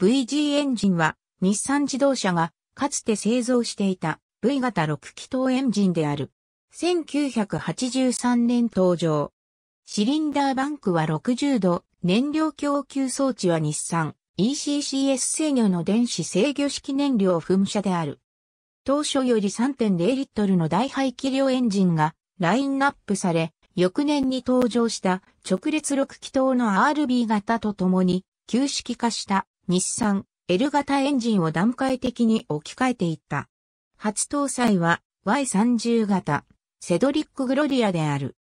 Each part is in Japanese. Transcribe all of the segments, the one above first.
VG エンジンは日産自動車がかつて製造していた V 型6気筒エンジンである。1983年登場。シリンダーバンクは60度、燃料供給装置は日産 ECCS 制御の電子制御式燃料噴射である。当初より3.0リットルの大排気量エンジンがラインナップされ、翌年に登場した直列6気筒の RB 型とともに旧式化した日産 L 型エンジンを段階的に置き換えていった。初搭載は Y30 型セドリック・グロリアである。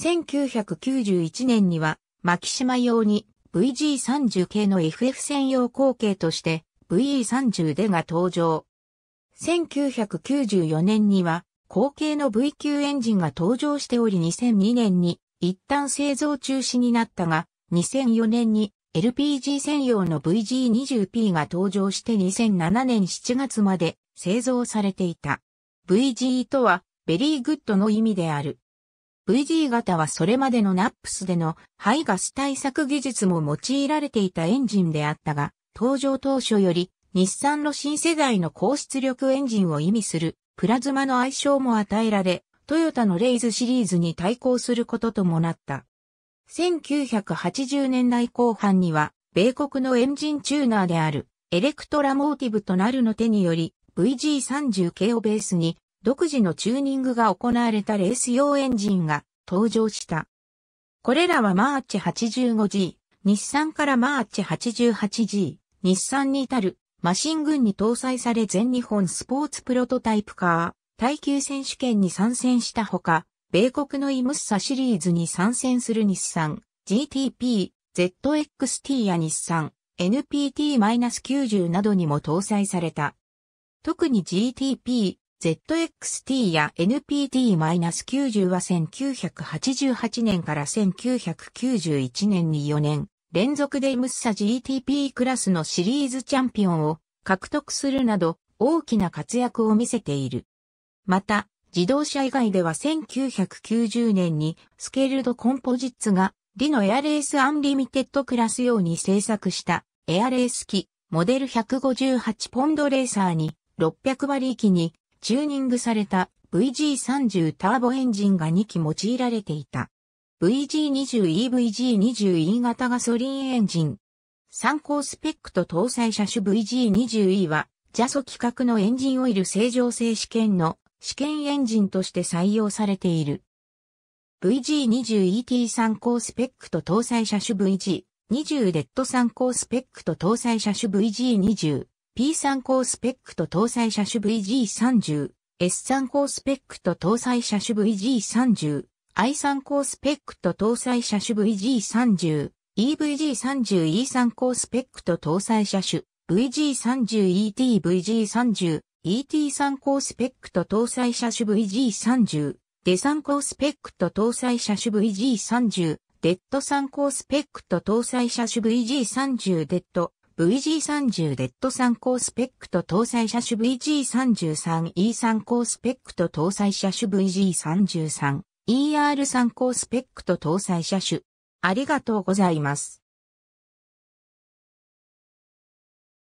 1991年にはマキシマ用に VG30 系の FF 専用後継として VE30 でが登場。1994年には後継の V 級エンジンが登場しており2002年に一旦製造中止になったが2004年に LPG 専用の VG20P が登場して2007年7月まで製造されていた。VG とは、ベリーグッドの意味である。VG 型はそれまでのナップスでの排ガス対策技術も用いられていたエンジンであったが、登場当初より日産の新世代の高出力エンジンを意味するプラズマの愛称も与えられ、トヨタのレイズシリーズに対抗することともなった。1980年代後半には、米国のエンジンチューナーである、エレクトラモーティブとなるの手により、VG30 系をベースに、独自のチューニングが行われたレース用エンジンが登場した。これらはマーチ 85G、日産からマーチ 88G、日産に至るマシン群に搭載され全日本スポーツプロトタイプカー、耐久選手権に参戦したほか、米国のイムッサシリーズに参戦する日産、GTP、ZXT や日産、NPT-90 などにも搭載された。特に GTP、ZXT や NPT-90 は1988年から1991年に4年連続でイムッサ GTP クラスのシリーズチャンピオンを獲得するなど大きな活躍を見せている。また、自動車以外では1990年にスケールドコンポジッツがリノエアレースアンリミテッドクラス用に製作したエアレース機モデル158ポンドレーサーに600馬力にチューニングされた VG30 ターボエンジンが2機用いられていた。VG20E、VG20E 型ガソリンエンジン。参考スペックと搭載車種 VG20E は、ジャソ規格のエンジンオイル正常性試験の試験エンジンとして採用されている。v g 2 0 e t 参考スペックと搭載車種 VG20 レッド参考スペックと搭載車種 VG20、p 参考スペックと搭載車種 VG30、s 参考スペックと搭載車種 VG30、i 参考スペックと搭載車種 VG30、e v g 3 0 e 参考スペックと搭載車種 VG30ET、VG30、ET 参考スペックと搭載車種 VG30、デ参考スペックと搭載車種 VG30、デッド参考スペックと搭載車種 VG30 デッド、VG30 デッド参考スペックと搭載車種 VG33E 参考スペックと搭載車種 VG33ER 参考スペックと搭載車種。ありがとうございます。